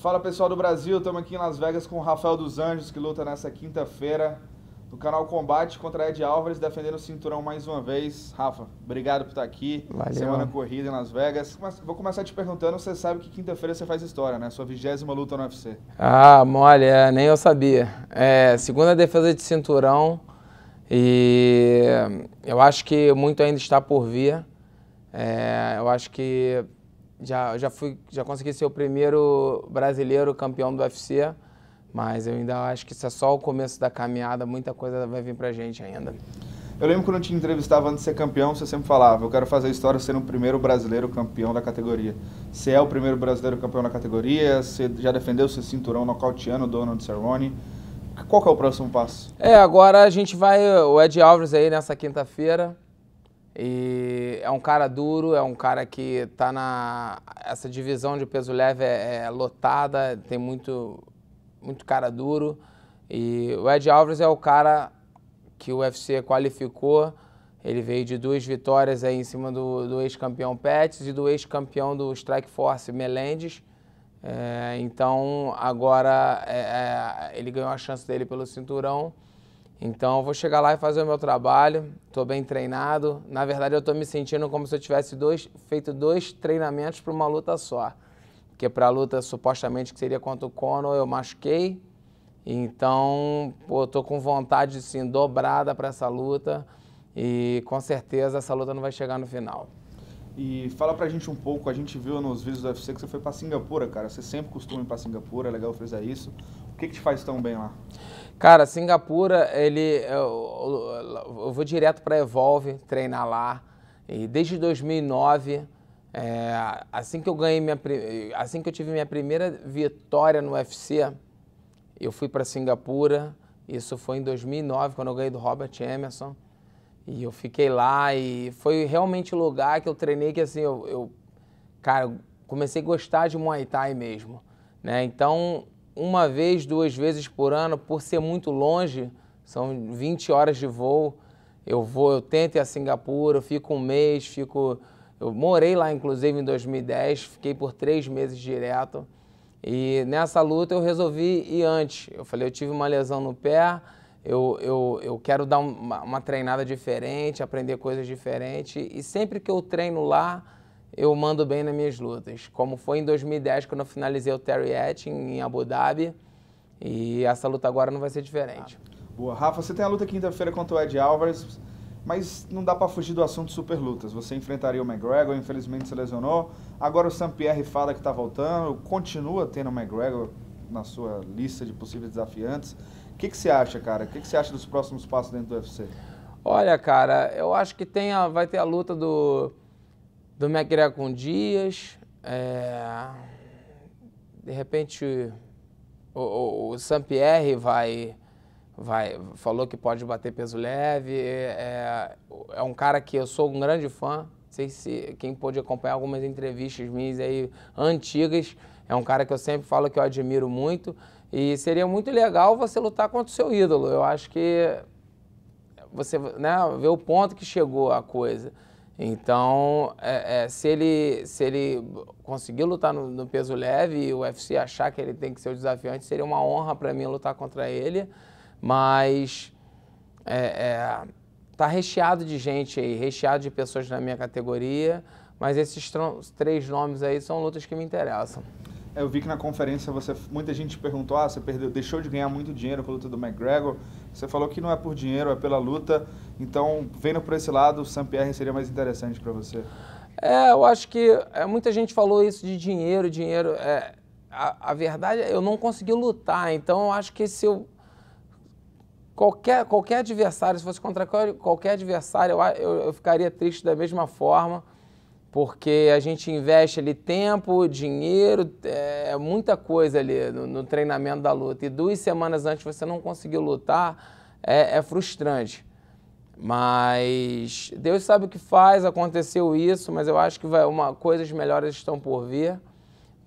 Fala pessoal do Brasil, estamos aqui em Las Vegas com o Rafael dos Anjos, que luta nessa quinta-feira no canal Combate contra Ed Álvares, defendendo o cinturão mais uma vez. Rafa, obrigado por estar aqui. Valeu. Semana corrida em Las Vegas. Vou começar te perguntando, você sabe que quinta-feira você faz história, né? Sua vigésima luta no UFC. Ah, mole, é, nem eu sabia. É, segunda defesa de cinturão e eu acho que muito ainda está por vir. É, eu acho que já, já, fui, já consegui ser o primeiro brasileiro campeão do UFC, mas eu ainda acho que isso é só o começo da caminhada, muita coisa vai vir pra gente ainda. Eu lembro quando eu te entrevistava antes de ser campeão, você sempre falava, eu quero fazer a história sendo o primeiro brasileiro campeão da categoria. Você é o primeiro brasileiro campeão da categoria, você já defendeu seu cinturão nocauteando o Donald Cerrone. Qual que é o próximo passo? É, agora a gente vai, o Ed Alves aí nessa quinta-feira, e é um cara duro, é um cara que tá na. Essa divisão de peso leve é, é lotada, tem muito, muito cara duro. E o Ed Alves é o cara que o UFC qualificou. Ele veio de duas vitórias aí em cima do, do ex-campeão Pettis e do ex-campeão do Strike Force Melendes. É, então agora é, é, ele ganhou a chance dele pelo cinturão. Então eu vou chegar lá e fazer o meu trabalho, estou bem treinado. Na verdade, eu estou me sentindo como se eu tivesse dois, feito dois treinamentos para uma luta só. Porque para a luta, supostamente, que seria contra o Conor, eu machuquei. Então, pô, eu estou com vontade, sim, dobrada para essa luta. E com certeza essa luta não vai chegar no final. E fala pra gente um pouco, a gente viu nos vídeos do UFC que você foi pra Singapura, cara. Você sempre costuma ir pra Singapura, é legal fazer isso. O que, que te faz tão bem lá? Cara, Singapura, ele. Eu, é, eu, eu vou direto pra Evolve treinar lá. E desde 2009, é, assim que eu ganhei minha. Assim que eu tive minha primeira vitória no UFC, eu fui pra Singapura. Isso foi em 2009, quando eu ganhei do Robert Emerson. E eu fiquei lá e foi realmente o lugar que eu treinei que assim, eu, eu cara, comecei a gostar de Muay Thai mesmo, né? Então, uma vez, duas vezes por ano, por ser muito longe, são 20 horas de voo, eu vou, eu tento ir a Singapura, eu fico um mês, fico... Eu morei lá, inclusive, em 2010, fiquei por três meses direto. E nessa luta eu resolvi ir antes. Eu falei, eu tive uma lesão no pé, eu, eu, eu quero dar uma, uma treinada diferente, aprender coisas diferentes. E sempre que eu treino lá, eu mando bem nas minhas lutas. Como foi em 2010, quando eu finalizei o Terry Etting em Abu Dhabi. E essa luta agora não vai ser diferente. Ah, boa. Rafa, você tem a luta quinta-feira contra o Ed Alvarez, mas não dá para fugir do assunto super lutas. Você enfrentaria o McGregor, infelizmente se lesionou. Agora o Pierre fala que está voltando, continua tendo o McGregor na sua lista de possíveis desafiantes que, que você acha, cara? O que, que você acha dos próximos passos dentro do UFC? Olha, cara, eu acho que tem a, vai ter a luta do, do McGregor com Dias. É, de repente, o, o, o Saint-Pierre vai, vai, falou que pode bater peso leve. É, é, é um cara que eu sou um grande fã, sei se quem pôde acompanhar algumas entrevistas minhas aí antigas, é um cara que eu sempre falo que eu admiro muito. E seria muito legal você lutar contra o seu ídolo. Eu acho que você né, vê o ponto que chegou a coisa. Então, é, é, se, ele, se ele conseguir lutar no, no, peso leve e o UFC achar que ele tem que ser o desafiante, seria uma honra para mim lutar contra ele. Mas é, é Está recheado de gente aí, recheado de pessoas na minha categoria, mas esses três nomes aí são lutas que me interessam. É, eu vi que na conferência você muita gente perguntou, ah, você perdeu, deixou de ganhar muito dinheiro com a luta do McGregor. Você falou que não é por dinheiro, é pela luta. Então, vendo por esse lado, o Sam Pierre seria mais interessante para você. É, eu acho que é, muita gente falou isso de dinheiro, dinheiro. É, a, a verdade é eu não consegui lutar, então eu acho que se eu qualquer, qualquer adversário, se fosse contra qualquer adversário, eu, eu, eu, ficaria triste da mesma forma, porque a gente investe ali tempo, dinheiro, é, é muita coisa ali no, no treinamento da luta. E duas semanas antes você não conseguiu lutar, é, é frustrante. Mas Deus sabe o que faz, aconteceu isso, mas eu acho que vai uma coisas melhores estão por vir.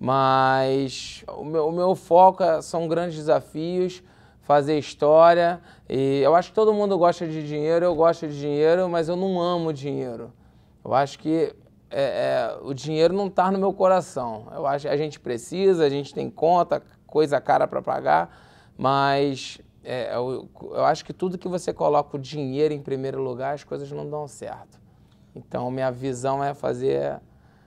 Mas o meu, o meu foco é, são grandes desafios fazer história. E eu acho que todo mundo gosta de dinheiro, eu gosto de dinheiro, mas eu não amo dinheiro. Eu acho que é, é, o dinheiro não está no meu coração. Eu acho a gente precisa, a gente tem conta, coisa cara para pagar, mas é, eu, é eu, acho que tudo que você coloca o dinheiro em primeiro lugar, as coisas não dão certo. Então, minha visão é fazer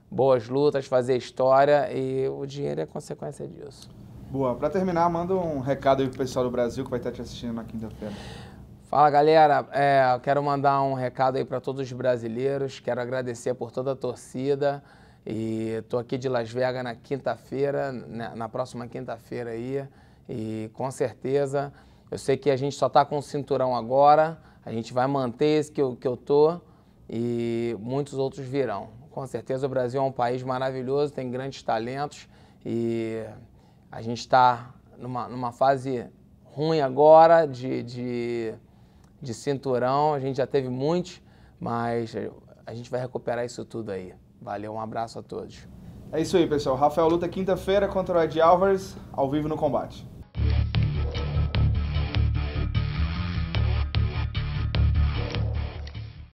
boas lutas, fazer história e o dinheiro é consequência disso. Boa. Para terminar, manda um recado aí pro pessoal do Brasil que vai estar te assistindo na quinta-feira. Fala galera, é, quero mandar um recado aí para todos os brasileiros, quero agradecer por toda a torcida e tô aqui de Las Vegas na quinta-feira, na, né, na próxima quinta-feira aí e com certeza eu sei que a gente só tá com o cinturão agora, a gente vai manter esse que eu, que eu tô e muitos outros virão. Com certeza o Brasil é um país maravilhoso, tem grandes talentos e a gente está numa, numa fase ruim agora de, de, de cinturão, a gente já teve muitos, mas a gente vai recuperar isso tudo aí. Valeu, um abraço a todos. É isso aí, pessoal. Rafael luta quinta-feira contra o Ed Alvarez, ao vivo no combate.